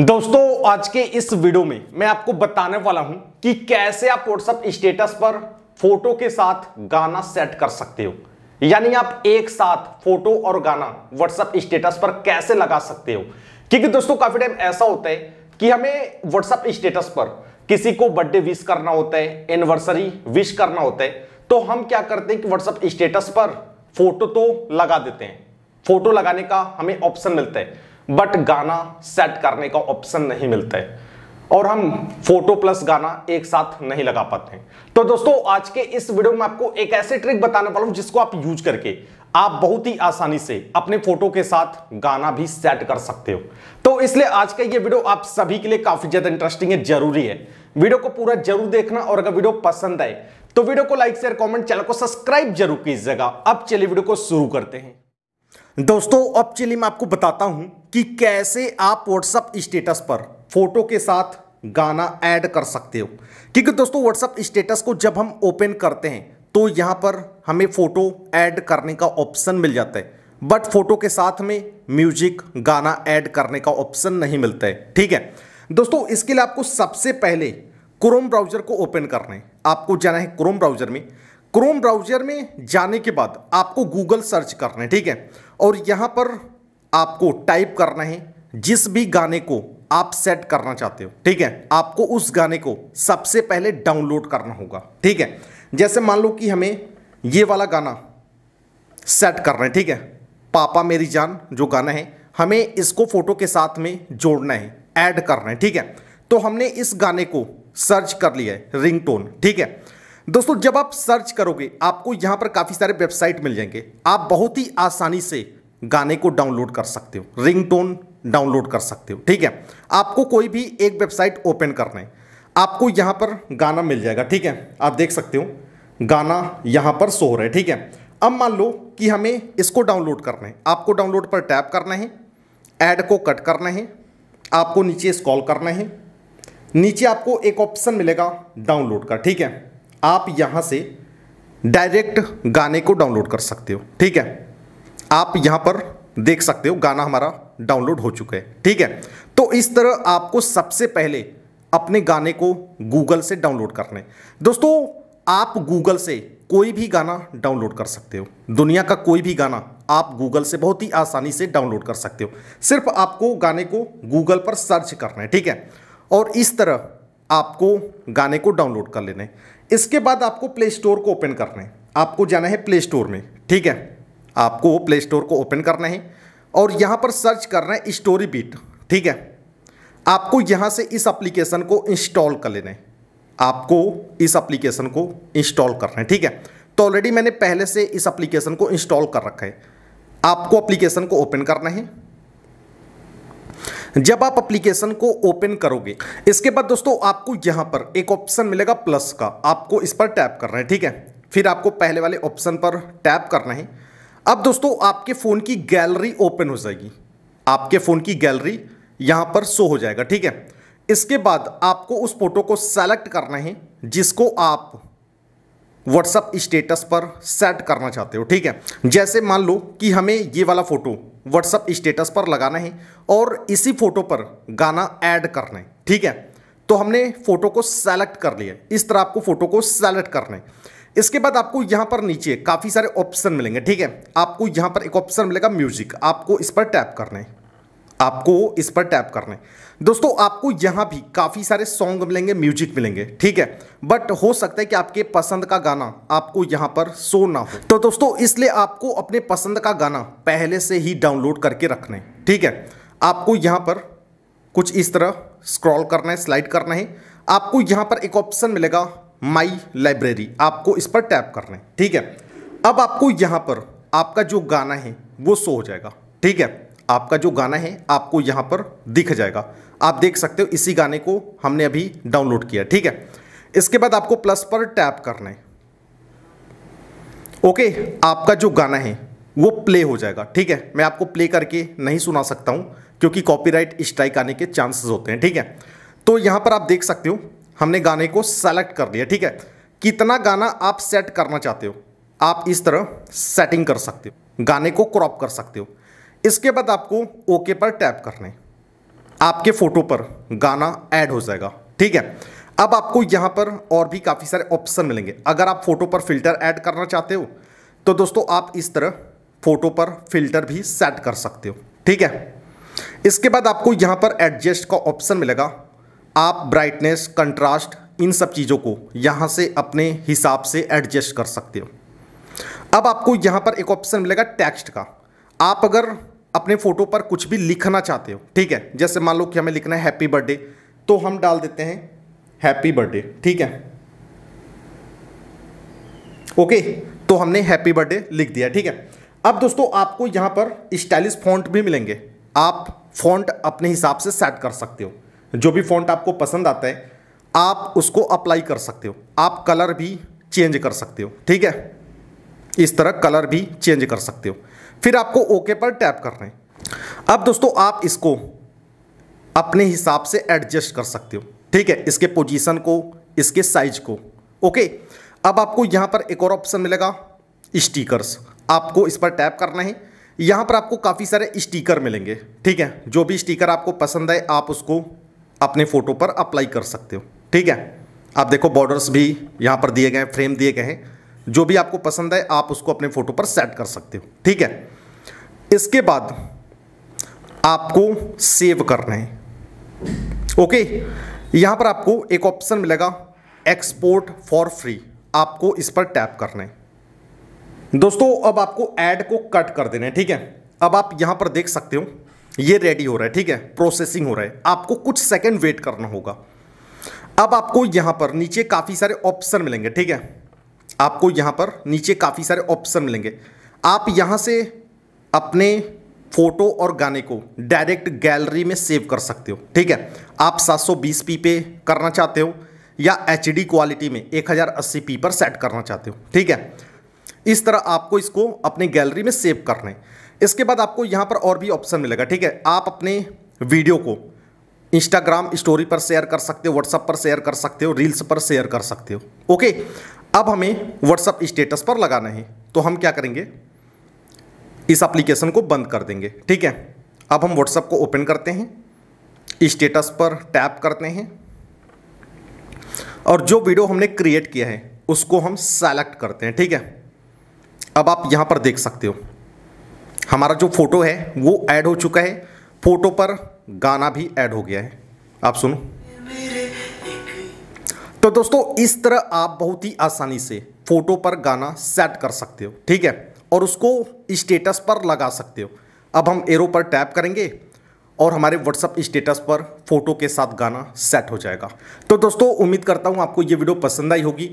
दोस्तों आज के इस वीडियो में मैं आपको बताने वाला हूं कि कैसे आप व्हाट्सएप स्टेटस पर फोटो के साथ गाना सेट कर सकते हो यानी आप एक साथ फोटो और गाना व्हाट्सएप स्टेटस पर कैसे लगा सकते हो क्योंकि दोस्तों काफी टाइम ऐसा होता है कि हमें व्हाट्सएप स्टेटस पर किसी को बर्थडे विश करना होता है एनिवर्सरी विश करना होता है तो हम क्या करते हैं कि व्हाट्सएप स्टेटस पर फोटो तो लगा देते हैं फोटो लगाने का हमें ऑप्शन मिलता है बट गाना सेट करने का ऑप्शन नहीं मिलता है और हम फोटो प्लस गाना एक साथ नहीं लगा पाते हैं तो दोस्तों आज के इस वीडियो में आपको एक ऐसी ट्रिक बताने वाला हूं जिसको आप यूज करके आप बहुत ही आसानी से अपने फोटो के साथ गाना भी सेट कर सकते हो तो इसलिए आज का ये वीडियो आप सभी के लिए काफी ज्यादा इंटरेस्टिंग है जरूरी है वीडियो को पूरा जरूर देखना और अगर वीडियो पसंद आए तो वीडियो को लाइक शेयर कॉमेंट चैनल को सब्सक्राइब जरूर कीजिएगा अब चलिए वीडियो को शुरू करते हैं दोस्तों अब चलिए मैं आपको बताता हूं कि कैसे आप व्हाट्सअप स्टेटस पर फोटो के साथ गाना ऐड कर सकते हो क्योंकि दोस्तों व्हाट्सअप स्टेटस को जब हम ओपन करते हैं तो यहां पर हमें फ़ोटो ऐड करने का ऑप्शन मिल जाता है बट फोटो के साथ में म्यूजिक गाना ऐड करने का ऑप्शन नहीं मिलता है ठीक है दोस्तों इसके लिए आपको सबसे पहले क्रोम ब्राउजर को ओपन करना है आपको जाना है क्रोम ब्राउजर में क्रोम ब्राउजर में जाने के बाद आपको गूगल सर्च करना है ठीक है और यहाँ पर आपको टाइप करना है जिस भी गाने को आप सेट करना चाहते हो ठीक है आपको उस गाने को सबसे पहले डाउनलोड करना होगा ठीक है जैसे मान लो कि हमें ये वाला गाना सेट करना है ठीक है पापा मेरी जान जो गाना है हमें इसको फोटो के साथ में जोड़ना है ऐड करना है ठीक है तो हमने इस गाने को सर्च कर लिया है रिंगटोन ठीक है दोस्तों जब आप सर्च करोगे आपको यहाँ पर काफ़ी सारे वेबसाइट मिल जाएंगे आप बहुत ही आसानी से गाने को डाउनलोड कर सकते हो रिंगटोन डाउनलोड कर सकते हो ठीक है आपको कोई भी एक वेबसाइट ओपन करना है आपको यहाँ पर गाना मिल जाएगा ठीक है आप देख सकते हो गाना यहाँ पर सो रहा है ठीक है अब मान लो कि हमें इसको डाउनलोड करना है आपको डाउनलोड पर टैप करना है ऐड को कट करना है आपको नीचे स्कॉल करना है नीचे आपको एक ऑप्शन मिलेगा डाउनलोड का ठीक है आप यहाँ से डायरेक्ट गाने को डाउनलोड कर सकते हो ठीक है आप यहाँ पर देख सकते हो गाना हमारा डाउनलोड हो चुका है ठीक है तो इस तरह आपको सबसे पहले अपने गाने को गूगल से डाउनलोड करना है दोस्तों आप गूगल से कोई भी गाना डाउनलोड कर सकते हो दुनिया का कोई भी गाना आप गूगल से बहुत ही आसानी से डाउनलोड कर सकते हो सिर्फ आपको गाने को गूगल पर सर्च करना है ठीक है और इस तरह आपको गाने को डाउनलोड कर लेना है इसके बाद आपको प्ले स्टोर को ओपन करना है आपको जाना है प्ले स्टोर में ठीक है आपको प्ले स्टोर को ओपन करना है और यहाँ पर सर्च करना है स्टोरी बीट ठीक है आपको यहाँ से इस एप्लीकेशन को इंस्टॉल कर लेना है आपको इस एप्लीकेशन को इंस्टॉल करना है ठीक है तो ऑलरेडी मैंने पहले से इस एप्लीकेशन को इंस्टॉल कर रखा है आपको एप्लीकेशन को ओपन करना है जब आप अप्लीकेशन को ओपन करोगे इसके बाद दोस्तों आपको यहाँ पर एक ऑप्शन मिलेगा प्लस का आपको इस पर टैप करना है ठीक है फिर आपको पहले वाले ऑप्शन पर टैप करना है अब दोस्तों आपके फ़ोन की गैलरी ओपन हो जाएगी आपके फ़ोन की गैलरी यहाँ पर शो हो जाएगा ठीक है इसके बाद आपको उस फोटो को सेलेक्ट करना है जिसको आप व्हाट्सअप स्टेटस पर सेट करना चाहते हो ठीक है जैसे मान लो कि हमें ये वाला फ़ोटो व्हाट्सअप स्टेटस पर लगाना है और इसी फ़ोटो पर गाना ऐड करना है ठीक है तो हमने फ़ोटो को सेलेक्ट कर लिया इस तरह आपको फ़ोटो को सेलेक्ट करना है इसके बाद आपको यहाँ पर नीचे काफ़ी सारे ऑप्शन मिलेंगे ठीक है आपको यहाँ पर एक ऑप्शन मिलेगा म्यूजिक आपको इस पर टैप करना है आपको इस पर टैप करना है दोस्तों आपको यहाँ भी काफ़ी सारे सॉन्ग मिलेंगे म्यूजिक मिलेंगे ठीक है बट हो सकता है कि आपके पसंद का गाना आपको यहाँ पर सो ना हो तो दोस्तों इसलिए आपको अपने पसंद का गाना पहले से ही डाउनलोड करके रखना है ठीक है आपको यहाँ पर कुछ इस तरह स्क्रॉल करना है स्लाइड करना है आपको यहाँ पर एक ऑप्शन मिलेगा माई लाइब्रेरी आपको इस पर टैप करना है ठीक है अब आपको यहाँ पर आपका जो गाना है वो सो हो जाएगा ठीक है आपका जो गाना है आपको यहाँ पर दिख जाएगा आप देख सकते हो इसी गाने को हमने अभी डाउनलोड किया ठीक है इसके बाद आपको प्लस पर टैप करना है ओके आपका जो गाना है वो प्ले हो जाएगा ठीक है मैं आपको प्ले करके नहीं सुना सकता हूँ क्योंकि कॉपीराइट स्ट्राइक आने के चांसेस होते हैं ठीक है तो यहाँ पर आप देख सकते हो हमने गाने को सेलेक्ट कर लिया ठीक है कितना गाना आप सेट करना चाहते हो आप इस तरह सेटिंग कर सकते हो गाने को क्रॉप कर सकते हो इसके बाद आपको ओके पर टैप करना है आपके फ़ोटो पर गाना ऐड हो जाएगा ठीक है अब आपको यहां पर और भी काफ़ी सारे ऑप्शन मिलेंगे अगर आप फ़ोटो पर फिल्टर ऐड करना चाहते हो तो दोस्तों आप इस तरह फ़ोटो पर फिल्टर भी सेट कर सकते हो ठीक है इसके बाद आपको यहां पर एडजस्ट का ऑप्शन मिलेगा आप ब्राइटनेस कंट्रास्ट इन सब चीज़ों को यहां से अपने हिसाब से एडजस्ट कर सकते हो अब आपको यहां पर एक ऑप्शन मिलेगा टेक्स्ट का आप अगर अपने फ़ोटो पर कुछ भी लिखना चाहते हो ठीक है जैसे मान लो कि हमें लिखना है हैप्पी बर्थडे तो हम डाल देते हैं हैप्पी बर्थडे ठीक है ओके तो हमने हैप्पी बर्थडे लिख दिया ठीक है अब दोस्तों आपको यहां पर स्टाइलिश फॉन्ट भी मिलेंगे आप फॉन्ट अपने हिसाब से सेट कर सकते हो जो भी फॉन्ट आपको पसंद आता है आप उसको अप्लाई कर सकते हो आप कलर भी चेंज कर सकते हो ठीक है इस तरह कलर भी चेंज कर सकते हो फिर आपको ओके पर टैप करना है अब दोस्तों आप इसको अपने हिसाब से एडजस्ट कर सकते हो ठीक है इसके पोजीशन को इसके साइज को ओके अब आपको यहाँ पर एक और ऑप्शन मिलेगा स्टिकर्स आपको इस पर टैप करना है यहाँ पर आपको काफ़ी सारे स्टिकर मिलेंगे ठीक है जो भी स्टिकर आपको पसंद आए आप उसको अपने फ़ोटो पर अप्लाई कर सकते हो ठीक है आप देखो बॉर्डर्स भी यहाँ पर दिए गए हैं फ्रेम दिए गए हैं जो भी आपको पसंद है आप उसको अपने फोटो पर सेट कर सकते हो ठीक है इसके बाद आपको सेव करना है ओके यहां पर आपको एक ऑप्शन मिलेगा एक्सपोर्ट फॉर फ्री आपको इस पर टैप करना है दोस्तों अब आपको ऐड को कट कर देना है ठीक है अब आप यहां पर देख सकते हो ये रेडी हो रहा है ठीक है प्रोसेसिंग हो रहा है आपको कुछ सेकंड वेट करना होगा अब आपको यहां पर नीचे काफी सारे ऑप्शन मिलेंगे ठीक है आपको यहाँ पर नीचे काफ़ी सारे ऑप्शन मिलेंगे आप यहाँ से अपने फ़ोटो और गाने को डायरेक्ट गैलरी में सेव कर सकते हो ठीक है आप 720p पे करना चाहते हो या एच क्वालिटी में 1080p पर सेट करना चाहते हो ठीक है इस तरह आपको इसको अपने गैलरी में सेव करना है इसके बाद आपको यहाँ पर और भी ऑप्शन मिलेगा ठीक है आप अपने वीडियो को इंस्टाग्राम स्टोरी पर शेयर कर सकते हो व्हाट्सअप पर शेयर कर सकते हो रील्स पर शेयर कर सकते हो ओके अब हमें व्हाट्सअप स्टेटस पर लगाना है तो हम क्या करेंगे इस एप्लीकेशन को बंद कर देंगे ठीक है अब हम व्हाट्सअप को ओपन करते हैं स्टेटस पर टैप करते हैं और जो वीडियो हमने क्रिएट किया है उसको हम सेलेक्ट करते हैं ठीक है अब आप यहां पर देख सकते हो हमारा जो फ़ोटो है वो ऐड हो चुका है फ़ोटो पर गाना भी ऐड हो गया है आप सुनो तो दोस्तों इस तरह आप बहुत ही आसानी से फोटो पर गाना सेट कर सकते हो ठीक है और उसको स्टेटस पर लगा सकते हो अब हम एरो पर टैप करेंगे और हमारे व्हाट्सअप स्टेटस पर फोटो के साथ गाना सेट हो जाएगा तो दोस्तों उम्मीद करता हूँ आपको ये वीडियो पसंद आई होगी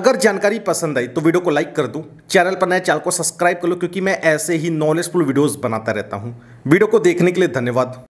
अगर जानकारी पसंद आई तो वीडियो को लाइक कर दूँ चैनल पर नए चैनल को सब्सक्राइब कर लो क्योंकि मैं ऐसे ही नॉलेजफुल वीडियोज़ बनाता रहता हूँ वीडियो को देखने के लिए धन्यवाद